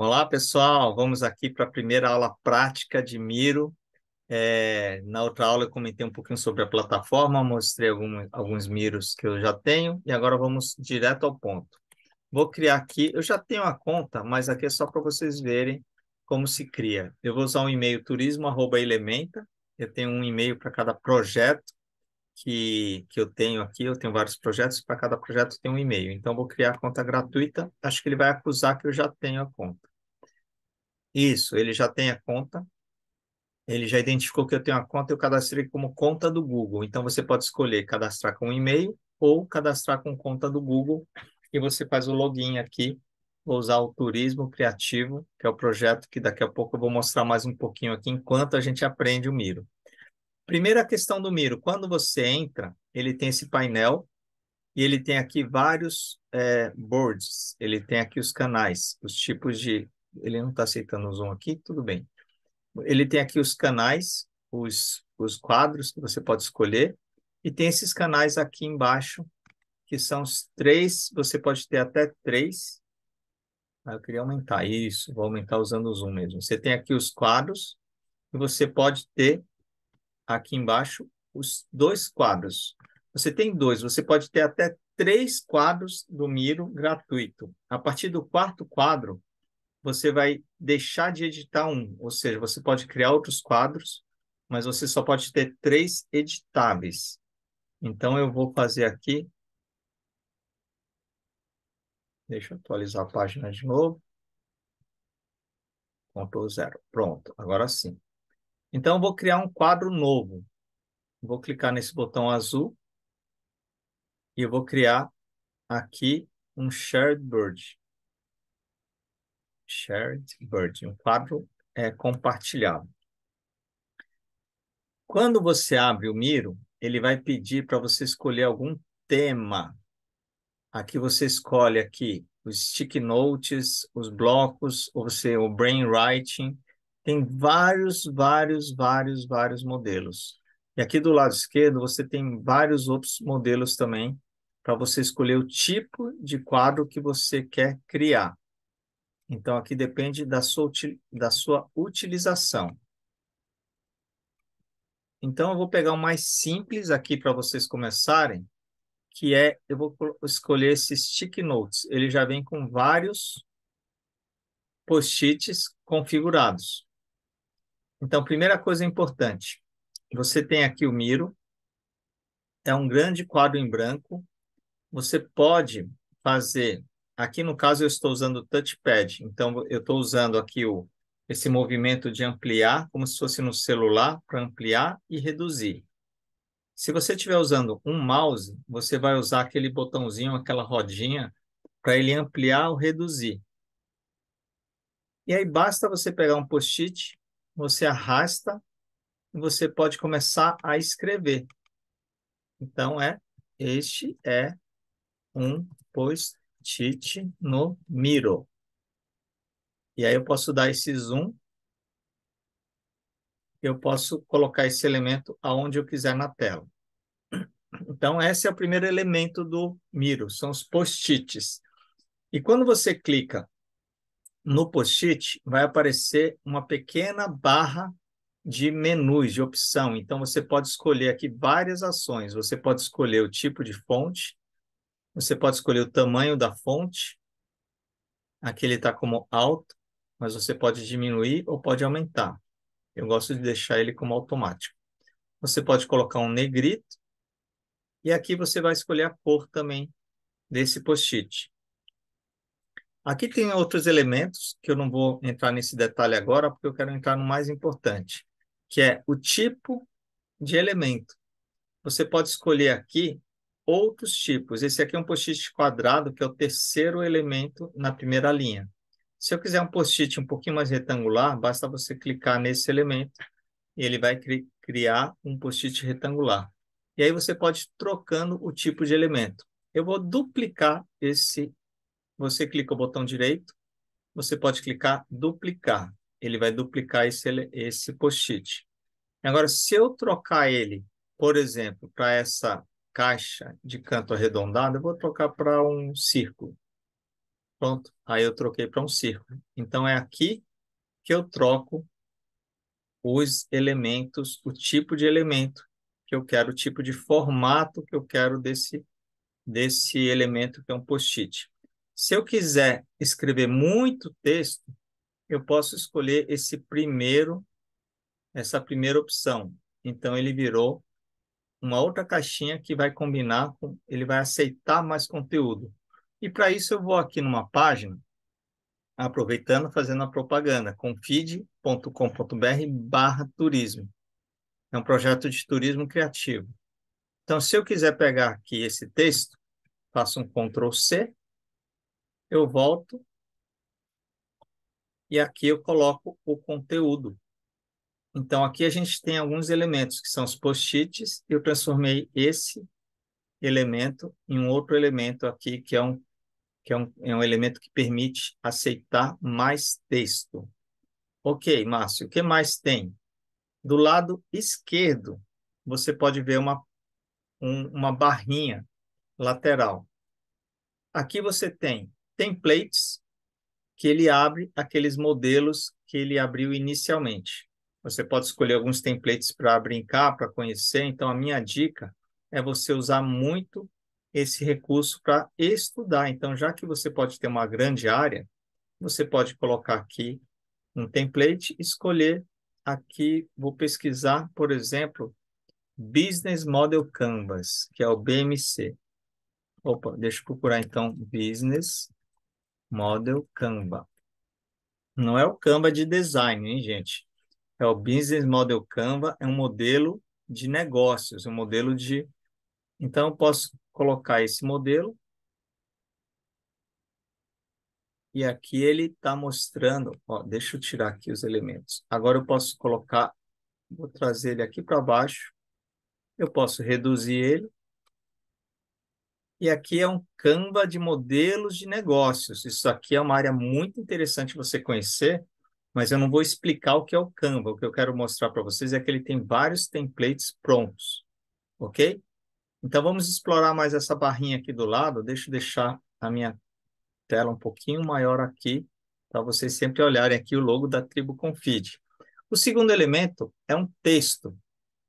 Olá, pessoal. Vamos aqui para a primeira aula prática de Miro. É, na outra aula eu comentei um pouquinho sobre a plataforma, mostrei algum, alguns Miros que eu já tenho e agora vamos direto ao ponto. Vou criar aqui, eu já tenho a conta, mas aqui é só para vocês verem como se cria. Eu vou usar um e-mail turismo@elementa. Eu tenho um e-mail para cada projeto que, que eu tenho aqui, eu tenho vários projetos, para cada projeto tem um e-mail. Então, vou criar a conta gratuita, acho que ele vai acusar que eu já tenho a conta. Isso, ele já tem a conta, ele já identificou que eu tenho a conta e eu cadastrei como conta do Google. Então você pode escolher cadastrar com e-mail ou cadastrar com conta do Google e você faz o login aqui. Vou usar o Turismo Criativo, que é o projeto que daqui a pouco eu vou mostrar mais um pouquinho aqui enquanto a gente aprende o Miro. Primeira questão do Miro, quando você entra, ele tem esse painel e ele tem aqui vários é, boards, ele tem aqui os canais, os tipos de ele não está aceitando o Zoom aqui, tudo bem. Ele tem aqui os canais, os, os quadros que você pode escolher, e tem esses canais aqui embaixo, que são os três, você pode ter até três. Ah, eu queria aumentar isso, vou aumentar usando o Zoom mesmo. Você tem aqui os quadros, e você pode ter aqui embaixo os dois quadros. Você tem dois, você pode ter até três quadros do Miro gratuito. A partir do quarto quadro, você vai deixar de editar um, ou seja, você pode criar outros quadros, mas você só pode ter três editáveis. Então, eu vou fazer aqui. Deixa eu atualizar a página de novo. Ctrl zero. Pronto, agora sim. Então, eu vou criar um quadro novo. Vou clicar nesse botão azul e eu vou criar aqui um Shared Bird shared bird, um quadro é, compartilhado. Quando você abre o Miro, ele vai pedir para você escolher algum tema. Aqui você escolhe aqui os stick notes, os blocos, ou você o brainwriting. Tem vários, vários, vários, vários modelos. E aqui do lado esquerdo você tem vários outros modelos também para você escolher o tipo de quadro que você quer criar. Então, aqui depende da sua, da sua utilização. Então, eu vou pegar o mais simples aqui para vocês começarem, que é, eu vou escolher esse Stick Notes. Ele já vem com vários post-its configurados. Então, primeira coisa importante, você tem aqui o Miro, é um grande quadro em branco, você pode fazer Aqui no caso eu estou usando o touchpad, então eu estou usando aqui o, esse movimento de ampliar, como se fosse no celular, para ampliar e reduzir. Se você estiver usando um mouse, você vai usar aquele botãozinho, aquela rodinha, para ele ampliar ou reduzir. E aí basta você pegar um post-it, você arrasta e você pode começar a escrever. Então, é este é um post Tite no Miro. E aí eu posso dar esse zoom. Eu posso colocar esse elemento aonde eu quiser na tela. Então, esse é o primeiro elemento do Miro, são os post-its. E quando você clica no post-it, vai aparecer uma pequena barra de menus, de opção. Então, você pode escolher aqui várias ações. Você pode escolher o tipo de fonte, você pode escolher o tamanho da fonte. Aqui ele está como alto, mas você pode diminuir ou pode aumentar. Eu gosto de deixar ele como automático. Você pode colocar um negrito. E aqui você vai escolher a cor também desse post-it. Aqui tem outros elementos que eu não vou entrar nesse detalhe agora, porque eu quero entrar no mais importante, que é o tipo de elemento. Você pode escolher aqui outros tipos. Esse aqui é um post-it quadrado, que é o terceiro elemento na primeira linha. Se eu quiser um post-it um pouquinho mais retangular, basta você clicar nesse elemento e ele vai cri criar um post-it retangular. E aí você pode ir trocando o tipo de elemento. Eu vou duplicar esse. Você clica o botão direito, você pode clicar duplicar. Ele vai duplicar esse, esse post-it. Agora, se eu trocar ele, por exemplo, para essa caixa de canto arredondado, eu vou trocar para um círculo. Pronto, aí eu troquei para um círculo. Então, é aqui que eu troco os elementos, o tipo de elemento que eu quero, o tipo de formato que eu quero desse, desse elemento que é um post-it. Se eu quiser escrever muito texto, eu posso escolher esse primeiro, essa primeira opção. Então, ele virou uma outra caixinha que vai combinar, com, ele vai aceitar mais conteúdo. E para isso eu vou aqui numa página, aproveitando, fazendo a propaganda, confid.com.br barra turismo. É um projeto de turismo criativo. Então, se eu quiser pegar aqui esse texto, faço um Ctrl C, eu volto e aqui eu coloco o conteúdo. Então, aqui a gente tem alguns elementos, que são os post-its, eu transformei esse elemento em um outro elemento aqui, que é um, que é um, é um elemento que permite aceitar mais texto. Ok, Márcio, o que mais tem? Do lado esquerdo, você pode ver uma, um, uma barrinha lateral. Aqui você tem templates, que ele abre aqueles modelos que ele abriu inicialmente. Você pode escolher alguns templates para brincar, para conhecer. Então, a minha dica é você usar muito esse recurso para estudar. Então, já que você pode ter uma grande área, você pode colocar aqui um template, escolher aqui, vou pesquisar, por exemplo, Business Model Canvas, que é o BMC. Opa, deixa eu procurar então Business Model Canva. Não é o Canva de design, hein, gente? É o Business Model Canva, é um modelo de negócios, um modelo de. Então, eu posso colocar esse modelo. E aqui ele está mostrando. Ó, deixa eu tirar aqui os elementos. Agora eu posso colocar. Vou trazer ele aqui para baixo. Eu posso reduzir ele. E aqui é um Canva de modelos de negócios. Isso aqui é uma área muito interessante você conhecer, mas eu não vou explicar o que é o Canva. O que eu quero mostrar para vocês é que ele tem vários templates prontos, ok? Então, vamos explorar mais essa barrinha aqui do lado. Deixa eu deixar a minha tela um pouquinho maior aqui, para vocês sempre olharem aqui o logo da Tribo Confide. O segundo elemento é um texto.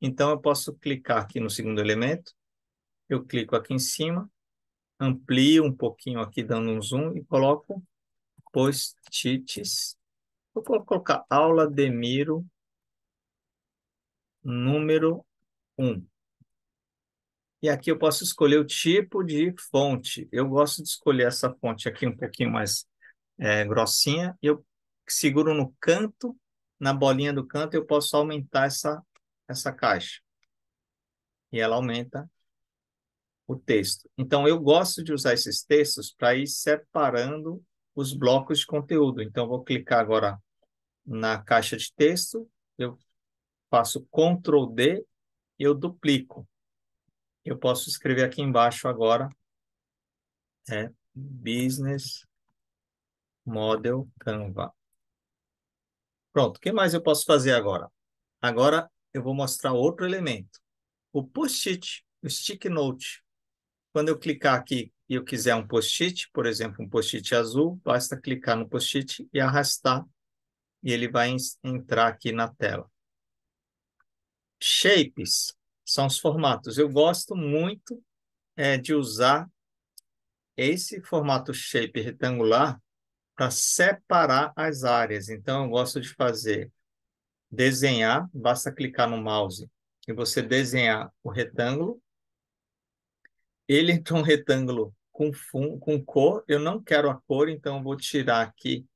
Então, eu posso clicar aqui no segundo elemento, eu clico aqui em cima, amplio um pouquinho aqui, dando um zoom, e coloco post-its eu vou colocar aula de Miro número 1. E aqui eu posso escolher o tipo de fonte. Eu gosto de escolher essa fonte aqui um pouquinho mais é, grossinha. Eu seguro no canto, na bolinha do canto, eu posso aumentar essa, essa caixa. E ela aumenta o texto. Então, eu gosto de usar esses textos para ir separando os blocos de conteúdo. Então, vou clicar agora na caixa de texto, eu faço Ctrl D, e eu duplico. Eu posso escrever aqui embaixo agora, é Business Model Canva. Pronto, o que mais eu posso fazer agora? Agora eu vou mostrar outro elemento, o post-it, o stick note. Quando eu clicar aqui e eu quiser um post-it, por exemplo, um post-it azul, basta clicar no post-it e arrastar e ele vai entrar aqui na tela. Shapes são os formatos. Eu gosto muito é, de usar esse formato shape retangular para separar as áreas. Então, eu gosto de fazer desenhar, basta clicar no mouse e você desenhar o retângulo. Ele entrou é um retângulo com, com cor, eu não quero a cor, então eu vou tirar aqui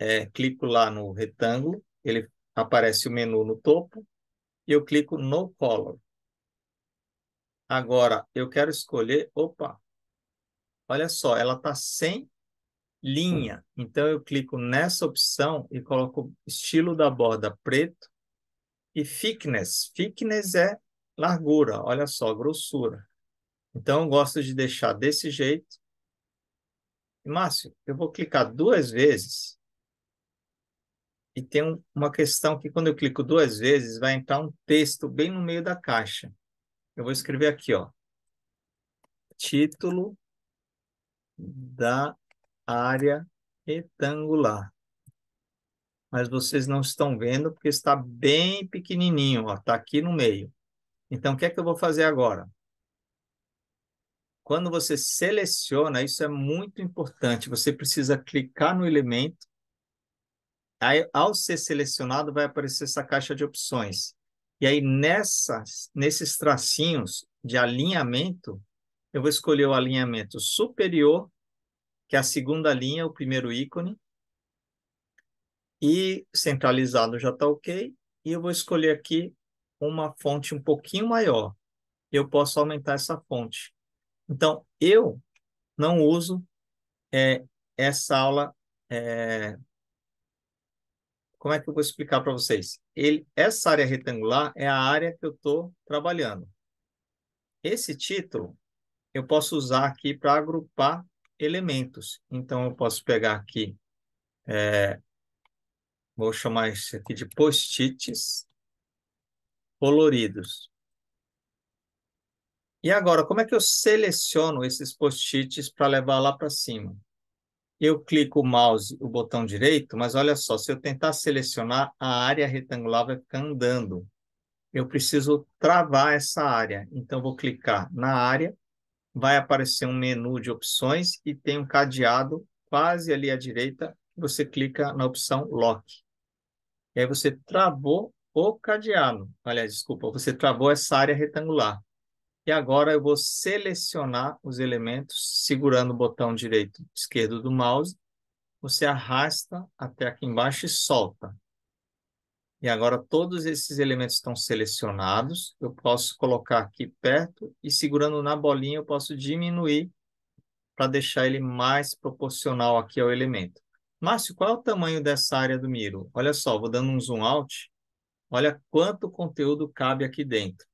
é, clico lá no retângulo, ele aparece o menu no topo, e eu clico no color. Agora, eu quero escolher, opa, olha só, ela está sem linha. Então, eu clico nessa opção e coloco estilo da borda preto e thickness. Thickness é largura, olha só, grossura. Então, eu gosto de deixar desse jeito. Márcio, eu vou clicar duas vezes e tem um, uma questão que quando eu clico duas vezes vai entrar um texto bem no meio da caixa. Eu vou escrever aqui, ó. Título da área retangular. Mas vocês não estão vendo porque está bem pequenininho, ó, está aqui no meio. Então o que é que eu vou fazer agora? Quando você seleciona, isso é muito importante. Você precisa clicar no elemento Aí, ao ser selecionado, vai aparecer essa caixa de opções. E aí, nessas, nesses tracinhos de alinhamento, eu vou escolher o alinhamento superior, que é a segunda linha, o primeiro ícone. E centralizado já está ok. E eu vou escolher aqui uma fonte um pouquinho maior. Eu posso aumentar essa fonte. Então, eu não uso é, essa aula é, como é que eu vou explicar para vocês? Ele, essa área retangular é a área que eu estou trabalhando. Esse título eu posso usar aqui para agrupar elementos. Então, eu posso pegar aqui, é, vou chamar isso aqui de post-its coloridos. E agora, como é que eu seleciono esses post-its para levar lá para cima? eu clico o mouse, o botão direito, mas olha só, se eu tentar selecionar, a área retangular vai ficar andando. Eu preciso travar essa área. Então, vou clicar na área, vai aparecer um menu de opções e tem um cadeado quase ali à direita. Você clica na opção Lock. E aí você travou o cadeado. Aliás, desculpa, você travou essa área retangular. E agora eu vou selecionar os elementos segurando o botão direito esquerdo do mouse. Você arrasta até aqui embaixo e solta. E agora todos esses elementos estão selecionados. Eu posso colocar aqui perto e segurando na bolinha eu posso diminuir para deixar ele mais proporcional aqui ao elemento. Márcio, qual é o tamanho dessa área do Miro? Olha só, vou dando um zoom out. Olha quanto conteúdo cabe aqui dentro.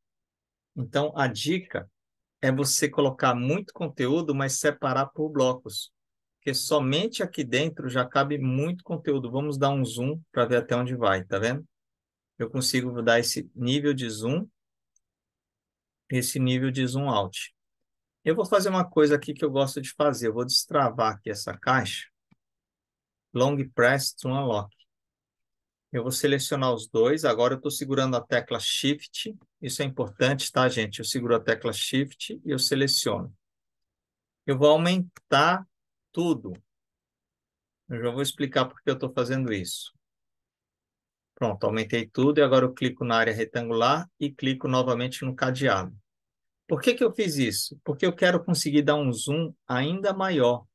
Então, a dica é você colocar muito conteúdo, mas separar por blocos. Porque somente aqui dentro já cabe muito conteúdo. Vamos dar um zoom para ver até onde vai, tá vendo? Eu consigo dar esse nível de zoom, esse nível de zoom out. Eu vou fazer uma coisa aqui que eu gosto de fazer. Eu vou destravar aqui essa caixa. Long press to unlock. Eu vou selecionar os dois. Agora eu estou segurando a tecla Shift. Isso é importante, tá, gente? Eu seguro a tecla Shift e eu seleciono. Eu vou aumentar tudo. Eu já vou explicar por que eu estou fazendo isso. Pronto, aumentei tudo e agora eu clico na área retangular e clico novamente no cadeado. Por que, que eu fiz isso? Porque eu quero conseguir dar um zoom ainda maior.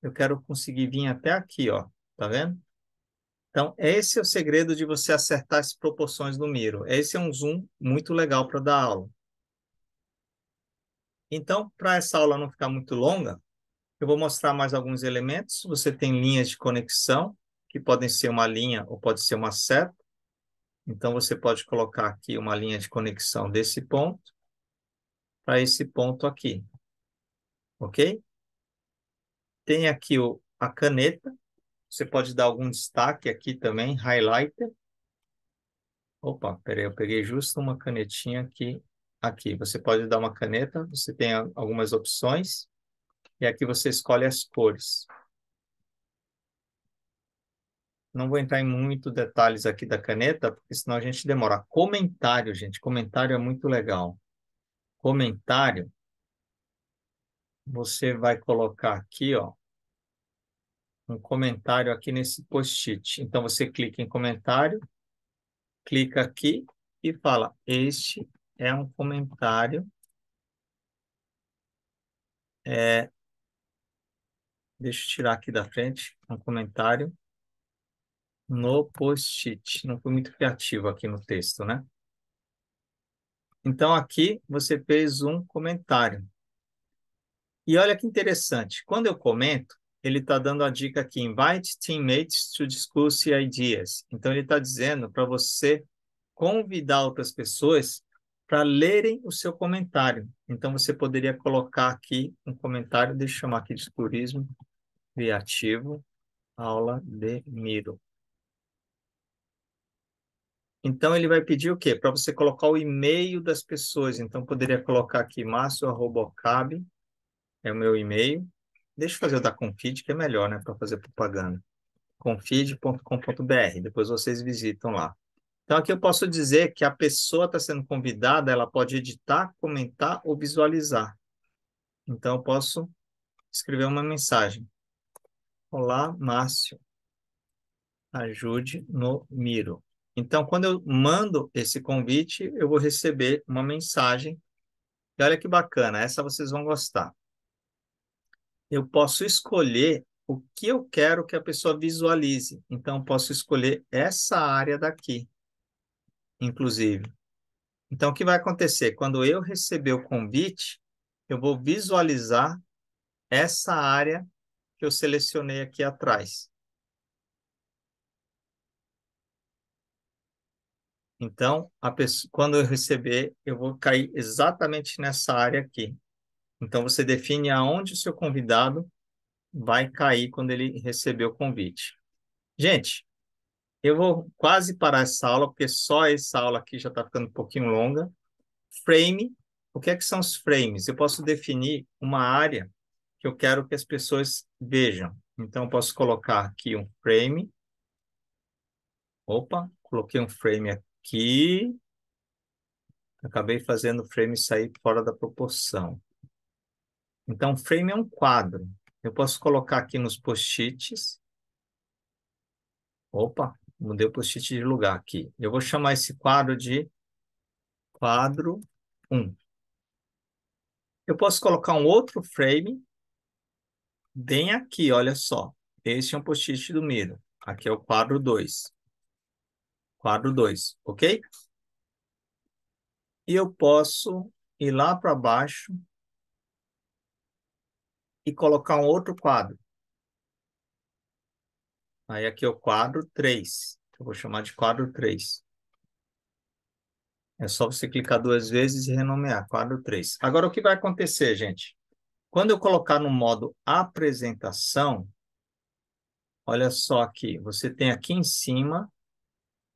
Eu quero conseguir vir até aqui, ó. Tá vendo? Então, esse é o segredo de você acertar as proporções do Miro. Esse é um zoom muito legal para dar aula. Então, para essa aula não ficar muito longa, eu vou mostrar mais alguns elementos. Você tem linhas de conexão, que podem ser uma linha ou pode ser uma seta. Então, você pode colocar aqui uma linha de conexão desse ponto para esse ponto aqui. Ok? Tem aqui o, a caneta, você pode dar algum destaque aqui também, highlighter. Opa, peraí, eu peguei justo uma canetinha aqui. Aqui, você pode dar uma caneta, você tem algumas opções. E aqui você escolhe as cores. Não vou entrar em muito detalhes aqui da caneta, porque senão a gente demora. Comentário, gente, comentário é muito legal. Comentário, você vai colocar aqui, ó, um comentário aqui nesse post-it. Então, você clica em comentário, clica aqui e fala, este é um comentário é, deixa eu tirar aqui da frente um comentário no post-it. Não foi muito criativo aqui no texto, né? Então, aqui você fez um comentário. E olha que interessante, quando eu comento, ele está dando a dica aqui: invite teammates to discuss ideas. Então, ele está dizendo para você convidar outras pessoas para lerem o seu comentário. Então, você poderia colocar aqui um comentário, deixa eu chamar aqui de turismo criativo, aula de Miro. Então, ele vai pedir o quê? Para você colocar o e-mail das pessoas. Então, poderia colocar aqui, márcio.cab, é o meu e-mail Deixa eu fazer o da Confid, que é melhor, né, para fazer propaganda. confid.com.br. Depois vocês visitam lá. Então, aqui eu posso dizer que a pessoa está sendo convidada, ela pode editar, comentar ou visualizar. Então, eu posso escrever uma mensagem. Olá, Márcio. Ajude no Miro. Então, quando eu mando esse convite, eu vou receber uma mensagem. E olha que bacana, essa vocês vão gostar eu posso escolher o que eu quero que a pessoa visualize. Então, posso escolher essa área daqui, inclusive. Então, o que vai acontecer? Quando eu receber o convite, eu vou visualizar essa área que eu selecionei aqui atrás. Então, pessoa, quando eu receber, eu vou cair exatamente nessa área aqui. Então, você define aonde o seu convidado vai cair quando ele receber o convite. Gente, eu vou quase parar essa aula, porque só essa aula aqui já está ficando um pouquinho longa. Frame, o que é que são os frames? Eu posso definir uma área que eu quero que as pessoas vejam. Então, eu posso colocar aqui um frame. Opa, coloquei um frame aqui. Acabei fazendo o frame sair fora da proporção. Então, frame é um quadro. Eu posso colocar aqui nos post-its. Opa, mudei o post-it de lugar aqui. Eu vou chamar esse quadro de quadro 1. Eu posso colocar um outro frame bem aqui, olha só. Este é um post-it do Miro. Aqui é o quadro 2. Quadro 2, ok? E eu posso ir lá para baixo e colocar um outro quadro. Aí aqui é o quadro 3. Eu vou chamar de quadro 3. É só você clicar duas vezes e renomear, quadro 3. Agora, o que vai acontecer, gente? Quando eu colocar no modo apresentação, olha só aqui, você tem aqui em cima,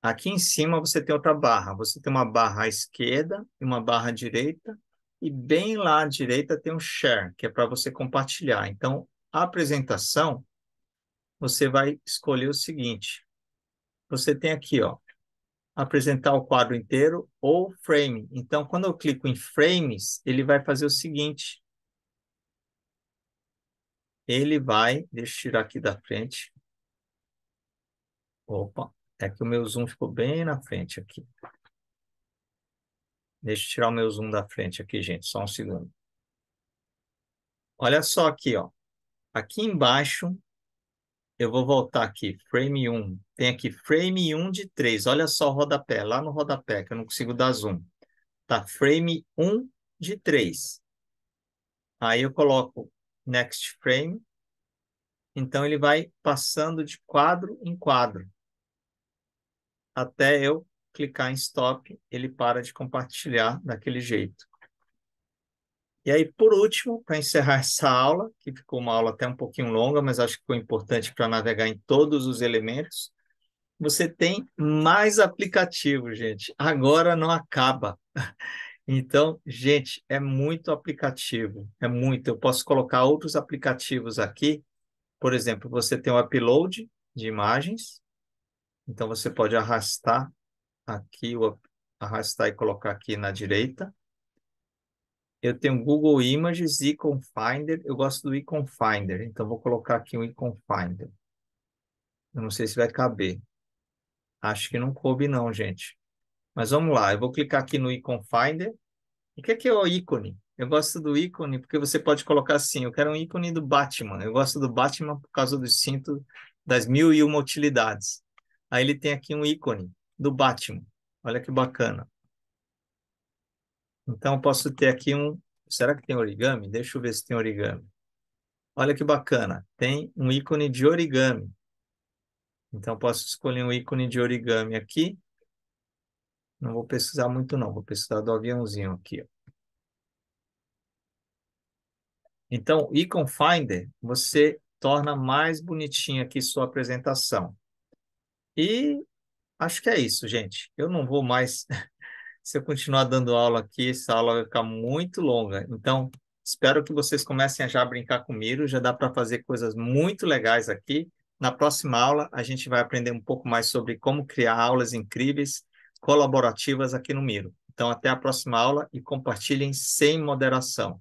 aqui em cima você tem outra barra. Você tem uma barra à esquerda e uma barra à direita, e bem lá à direita tem um share, que é para você compartilhar. Então, a apresentação, você vai escolher o seguinte. Você tem aqui, ó, apresentar o quadro inteiro ou frame. Então, quando eu clico em frames, ele vai fazer o seguinte. Ele vai, deixa eu tirar aqui da frente. Opa, é que o meu zoom ficou bem na frente aqui. Deixa eu tirar o meu zoom da frente aqui, gente, só um segundo. Olha só aqui, ó. Aqui embaixo, eu vou voltar aqui, frame 1. Tem aqui frame 1 de 3. Olha só o rodapé, lá no rodapé, que eu não consigo dar zoom. Tá frame 1 de 3. Aí eu coloco next frame. Então, ele vai passando de quadro em quadro. Até eu clicar em stop, ele para de compartilhar daquele jeito. E aí, por último, para encerrar essa aula, que ficou uma aula até um pouquinho longa, mas acho que foi importante para navegar em todos os elementos, você tem mais aplicativos, gente. Agora não acaba. Então, gente, é muito aplicativo, é muito. Eu posso colocar outros aplicativos aqui. Por exemplo, você tem o upload de imagens. Então, você pode arrastar aqui, vou arrastar e colocar aqui na direita. Eu tenho Google Images, Icon Finder. Eu gosto do Icon Finder, então vou colocar aqui o um Icon Finder. Eu não sei se vai caber. Acho que não coube não, gente. Mas vamos lá, eu vou clicar aqui no Icon Finder. O que é que é o ícone? Eu gosto do ícone porque você pode colocar assim, eu quero um ícone do Batman. Eu gosto do Batman por causa do cinto das mil e uma utilidades. Aí ele tem aqui um ícone do Batman. Olha que bacana. Então, posso ter aqui um... Será que tem origami? Deixa eu ver se tem origami. Olha que bacana. Tem um ícone de origami. Então, posso escolher um ícone de origami aqui. Não vou pesquisar muito, não. Vou pesquisar do aviãozinho aqui. Ó. Então, Icon Finder, você torna mais bonitinha aqui sua apresentação. E Acho que é isso, gente. Eu não vou mais. Se eu continuar dando aula aqui, essa aula vai ficar muito longa. Então, espero que vocês comecem a já brincar com o Miro. Já dá para fazer coisas muito legais aqui. Na próxima aula, a gente vai aprender um pouco mais sobre como criar aulas incríveis, colaborativas aqui no Miro. Então, até a próxima aula e compartilhem sem moderação.